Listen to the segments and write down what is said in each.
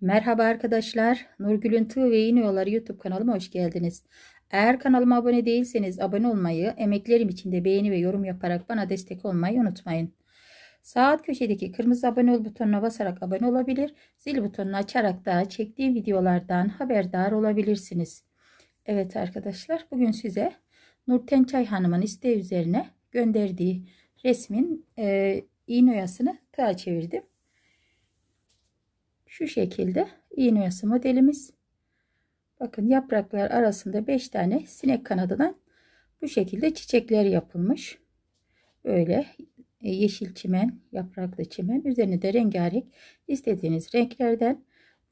Merhaba arkadaşlar. Nurgül'ün Tığ ve İğin Yolları YouTube kanalıma hoş geldiniz. Eğer kanalıma abone değilseniz abone olmayı, emeklerim için de beğeni ve yorum yaparak bana destek olmayı unutmayın. Saat köşedeki kırmızı abone ol butonuna basarak abone olabilir, zil butonunu açarak da çektiğim videolardan haberdar olabilirsiniz. Evet arkadaşlar bugün size Nurten Çay Hanım'ın isteği üzerine gönderdiği resmin e, iğne oyasını tığa çevirdim. Şu şekilde iğne oyası modelimiz. Bakın yapraklar arasında 5 tane sinek kanadından bu şekilde çiçekler yapılmış. Böyle e, yeşil çimen, yapraklı çimen. Üzerine de rengarenk istediğiniz renklerden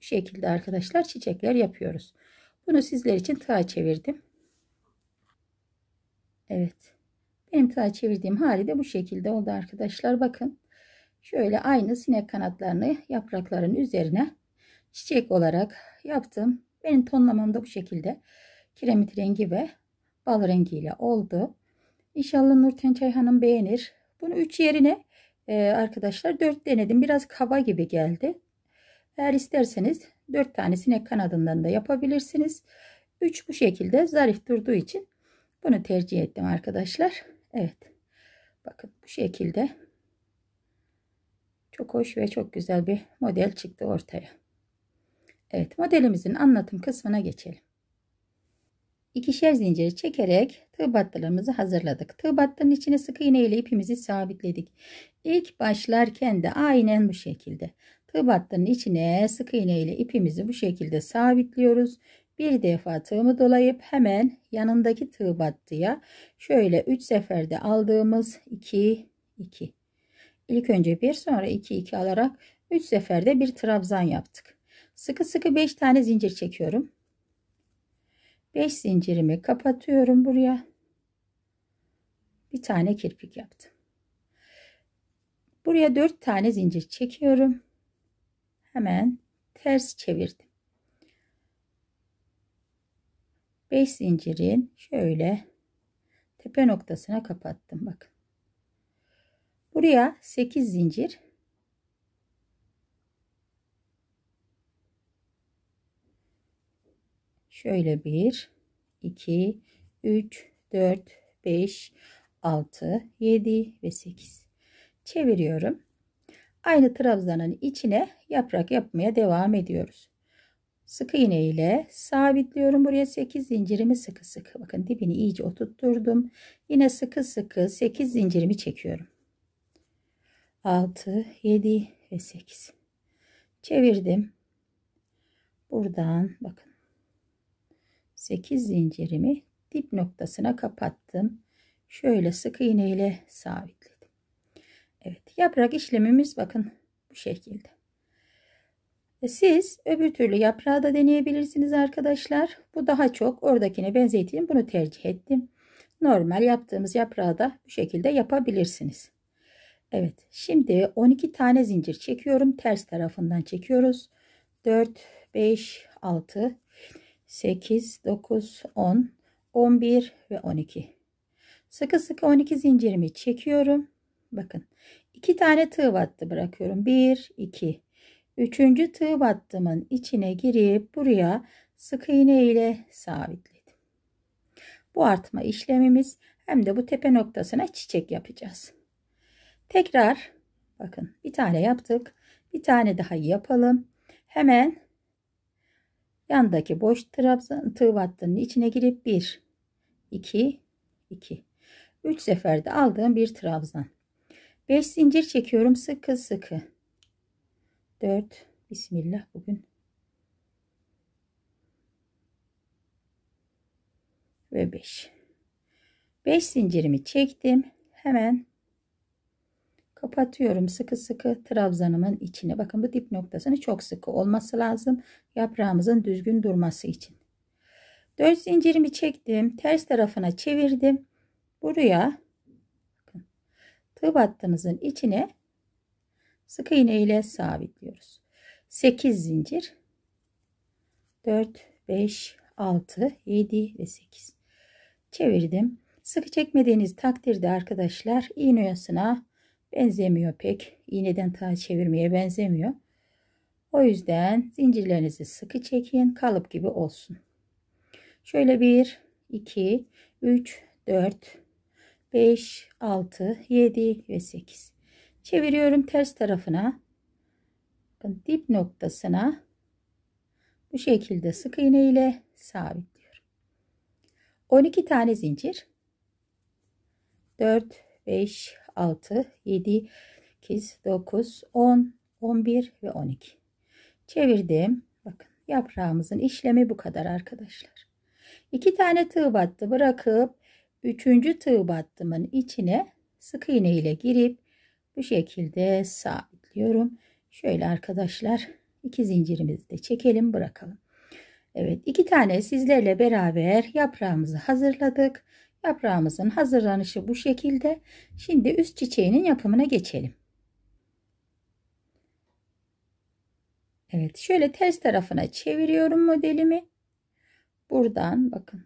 bu şekilde arkadaşlar çiçekler yapıyoruz. Bunu sizler için tığa çevirdim. Evet. Benim tığa çevirdiğim hali de bu şekilde oldu arkadaşlar. Bakın Şöyle aynı sinek kanatlarını yaprakların üzerine çiçek olarak yaptım. Benim tonlamam da bu şekilde. Kiremit rengi ve bal rengiyle oldu. İnşallah Nurten Çay beğenir. Bunu 3 yerine e, arkadaşlar 4 denedim. Biraz kaba gibi geldi. Eğer isterseniz 4 tane sinek kanadından da yapabilirsiniz. 3 bu şekilde zarif durduğu için bunu tercih ettim arkadaşlar. Evet. Bakın bu şekilde çok hoş ve çok güzel bir model çıktı ortaya. Evet modelimizin anlatım kısmına geçelim. İkişer zinciri çekerek tığ battılarımızı hazırladık. Tığ battının içine sık iğne ile ipimizi sabitledik. İlk başlarken de aynen bu şekilde. Tığ battının içine sık iğne ile ipimizi bu şekilde sabitliyoruz. Bir defa tığımı dolayıp hemen yanındaki tığ battıya şöyle 3 seferde aldığımız 2 2 İlk önce bir sonra 2 2 alarak 3 seferde bir trabzan yaptık. Sıkı sıkı 5 tane zincir çekiyorum. 5 zincirimi kapatıyorum buraya. Bir tane kirpik yaptım. Buraya 4 tane zincir çekiyorum. Hemen ters çevirdim. 5 zincirin şöyle tepe noktasına kapattım. Bakın. Buraya 8 zincir. Şöyle 1, 2, 3, 4, 5, 6, 7 ve 8. Çeviriyorum. Aynı trabzanın içine yaprak yapmaya devam ediyoruz. Sık iğne ile sabitliyorum. Buraya 8 zincirimi sıkı sıkı. Bakın dibini iyice oturtturdum. Yine sıkı sıkı 8 zincirimi çekiyorum. 6 7 ve 8 çevirdim buradan bakın 8 zincirimi dip noktasına kapattım şöyle sık iğne ile sabitledim Evet yaprak işlemimiz bakın bu şekilde e, siz öbür türlü yaprağı da deneyebilirsiniz arkadaşlar. Bu daha çok oradakine benzeteyim. Bunu tercih ettim. Normal yaptığımız yaprağı da bu şekilde yapabilirsiniz. Evet şimdi 12 tane zincir çekiyorum. Ters tarafından çekiyoruz. 4, 5, 6, 8, 9, 10, 11 ve 12. Sıkı sıkı 12 zincirimi çekiyorum. Bakın iki tane tığ battı bırakıyorum. 1, 2. Üçüncü tığ battımın içine girip buraya sık iğne ile sabitledim. Bu artma işlemimiz hem de bu tepe noktasına çiçek yapacağız. Tekrar bakın bir tane yaptık. Bir tane daha yapalım. Hemen yandaki boş trabzan tığ battının içine girip 1 2 2 3 seferde aldığım bir trabzan. 5 zincir çekiyorum sıkı sıkı. 4 Bismillah bugün. Ve 5. 5 zincirimi çektim. Hemen Kapatıyorum sıkı sıkı trabzanımın içine. Bakın bu dip noktasını çok sıkı olması lazım. Yaprağımızın düzgün durması için. 4 zincirimi çektim. Ters tarafına çevirdim. Buraya tığ battığımızın içine sık iğne ile sabitliyoruz. 8 zincir 4 5 6 7 ve 8 çevirdim. Sıkı çekmediğiniz takdirde arkadaşlar iğne oyasına benzemiyor pek. iğneden ta çevirmeye benzemiyor. O yüzden zincirlerinizi sıkı çekin. Kalıp gibi olsun. Şöyle 1, 2, 3, 4, 5, 6, 7 ve 8. Çeviriyorum ters tarafına. dip noktasına bu şekilde sık iğne ile sabitliyorum. 12 tane zincir. 4, 5, 6, 7, 8, 9, 10, 11 ve 12. Çevirdim. Bakın yaprağımızın işlemi bu kadar arkadaşlar. 2 tane tığ battı bırakıp 3. tığ battımın içine sık iğne ile girip bu şekilde sabitliyorum. Şöyle arkadaşlar iki zincirimizi de çekelim bırakalım. Evet iki tane sizlerle beraber yaprağımızı hazırladık. Yaprağımızın hazırlanışı bu şekilde. Şimdi üst çiçeğinin yapımına geçelim. Evet şöyle ters tarafına çeviriyorum modelimi. Buradan bakın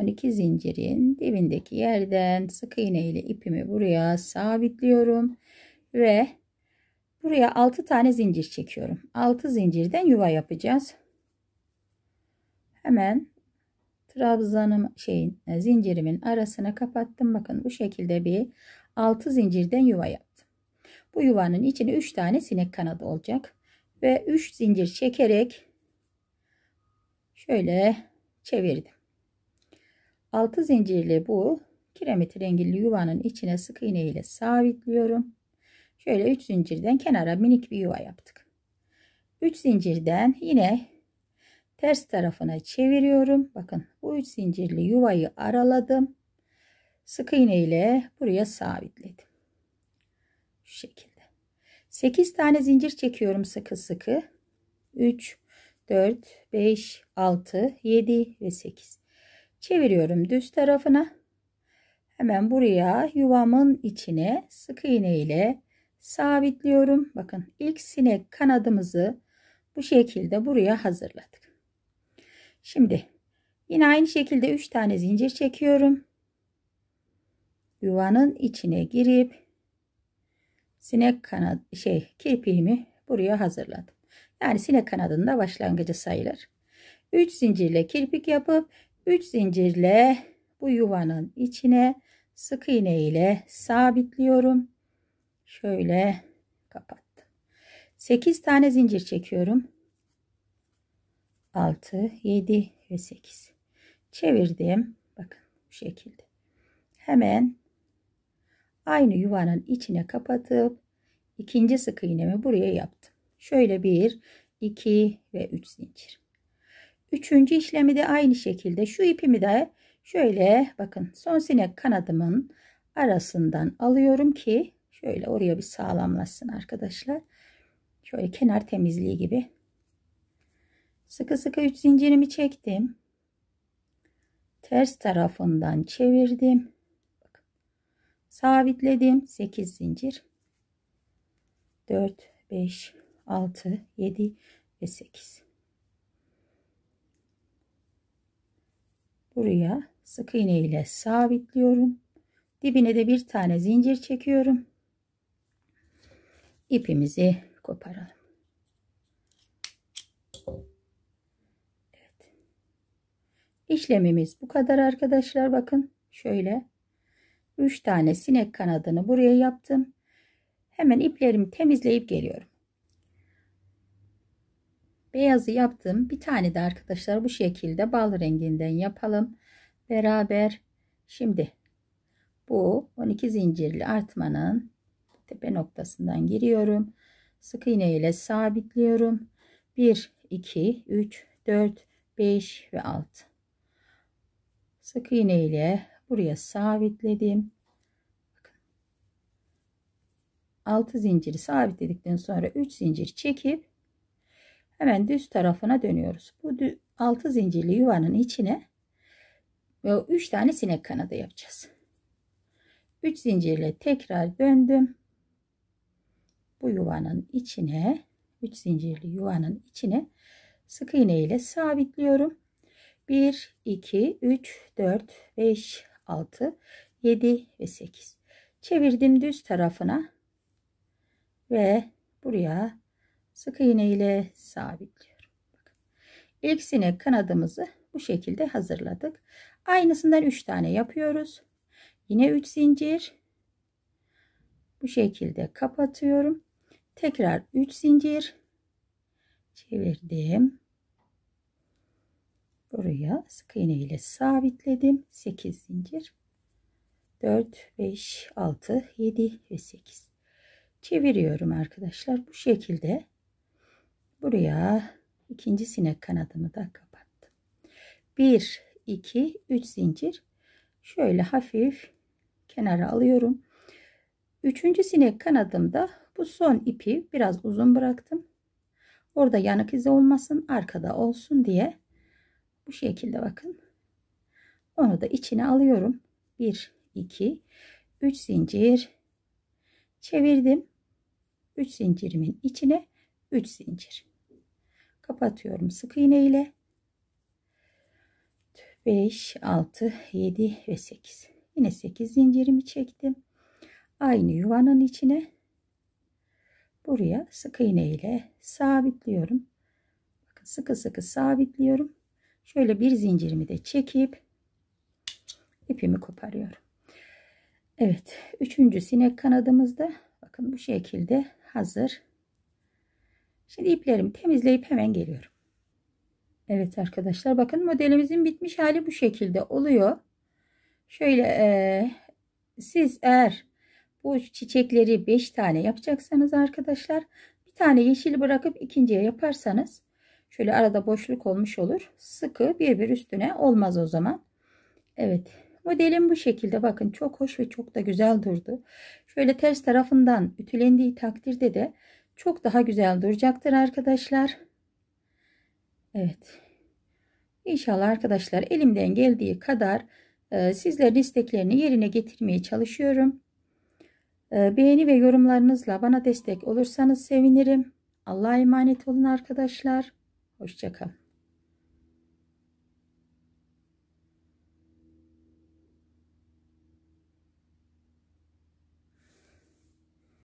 12 zincirin dibindeki yerden sık iğne ile ipimi buraya sabitliyorum ve buraya 6 tane zincir çekiyorum. 6 zincirden yuva yapacağız. Hemen trabzanım şeyin e, zincirimin arasına kapattım. Bakın bu şekilde bir 6 zincirden yuva yaptım. Bu yuvanın içine 3 tane sinek kanadı olacak. Ve 3 zincir çekerek şöyle çevirdim. 6 zincirli bu kiremit rengili yuvanın içine sık iğne ile sabitliyorum. Şöyle 3 zincirden kenara minik bir yuva yaptık. 3 zincirden yine ters tarafına çeviriyorum. Bakın bu üç zincirli yuvayı araladım. Sık iğne ile buraya sabitledim. Şu şekilde. 8 tane zincir çekiyorum sıkı sıkı. 3 4 5 6 7 ve 8. Çeviriyorum düz tarafına. Hemen buraya yuvamın içine sık iğne ile sabitliyorum. Bakın ilk sinek kanadımızı bu şekilde buraya hazırladık. Şimdi yine aynı şekilde 3 tane zincir çekiyorum. Yuvanın içine girip sinek kanat şey kirpiğimi buraya hazırladım. Yani sinek kanadında başlangıcı sayılır. 3 zincirle kirpik yapıp 3 zincirle bu yuvanın içine sık iğne ile sabitliyorum. Şöyle kapattım. 8 tane zincir çekiyorum. 6, 7 ve 8. Çevirdim. Bakın bu şekilde. Hemen aynı yuvanın içine kapatıp ikinci sık iğnemi buraya yaptım. Şöyle bir, 2 ve 3 zincir. Üçüncü işlemi de aynı şekilde şu ipimi de şöyle bakın son sinek kanadımın arasından alıyorum ki şöyle oraya bir sağlamlaşsın arkadaşlar. Şöyle kenar temizliği gibi Sıkı sıkı 3 zincirimi çektim. Ters tarafından çevirdim. Sabitledim. 8 zincir. 4, 5, 6, 7 ve 8. Buraya sık iğne ile sabitliyorum. Dibine de bir tane zincir çekiyorum. ipimizi koparalım. İşlemimiz bu kadar arkadaşlar. Bakın şöyle 3 tane sinek kanadını buraya yaptım. Hemen iplerimi temizleyip geliyorum. Beyazı yaptım. Bir tane de arkadaşlar bu şekilde bal renginden yapalım. Beraber şimdi bu 12 zincirli artmanın tepe noktasından giriyorum. Sık iğne ile sabitliyorum. 1, 2, 3, 4, 5 ve 6 sık iğne ile buraya sabitledim. Altı zinciri sabitledikten sonra 3 zincir çekip hemen düz tarafına dönüyoruz. Bu 6 zincirli yuvanın içine 3 tane sinek kanadı yapacağız. 3 zincirle tekrar döndüm. Bu yuvanın içine 3 zincirli yuvanın içine sık iğne ile sabitliyorum. 1, 2, 3, 4, 5, 6, 7 ve 8. Çevirdim düz tarafına ve buraya sık iğne ile sabitliyorum. İlk sinek kanadımızı bu şekilde hazırladık. Aynısından 3 tane yapıyoruz. Yine 3 zincir. Bu şekilde kapatıyorum. Tekrar 3 zincir. Çevirdim buraya sık iğne ile sabitledim 8 zincir 4 5 6 7 ve 8 çeviriyorum arkadaşlar bu şekilde buraya ikinci sinek kanadımı da kapattım 1 2 3 zincir şöyle hafif kenara alıyorum üçüncü sinek kanadımda bu son ipi biraz uzun bıraktım orada yanık izi olmasın arkada olsun diye bu şekilde bakın. Onu da içine alıyorum. 1, 2, 3 zincir çevirdim. 3 zincirimin içine 3 zincir. Kapatıyorum sık iğne ile. 5, 6, 7 ve 8. Yine 8 zincirimi çektim. Aynı yuvanın içine buraya sık iğne ile sabitliyorum. Bakın sıkı sıkı sabitliyorum. Şöyle bir zincirimi de çekip ipimi koparıyorum. Evet. Üçüncü sinek kanadımız da, bakın bu şekilde hazır. Şimdi iplerimi temizleyip hemen geliyorum. Evet arkadaşlar bakın modelimizin bitmiş hali bu şekilde oluyor. Şöyle e, siz eğer bu çiçekleri 5 tane yapacaksanız arkadaşlar bir tane yeşil bırakıp ikinciye yaparsanız Şöyle arada boşluk olmuş olur. Sıkı bir bir üstüne olmaz o zaman. Evet. Modelim bu şekilde bakın çok hoş ve çok da güzel durdu. Şöyle ters tarafından ütülendiği takdirde de çok daha güzel duracaktır arkadaşlar. Evet. İnşallah arkadaşlar elimden geldiği kadar e, sizlerin isteklerini yerine getirmeye çalışıyorum. E, beğeni ve yorumlarınızla bana destek olursanız sevinirim. Allah'a emanet olun arkadaşlar. Hoşçakal.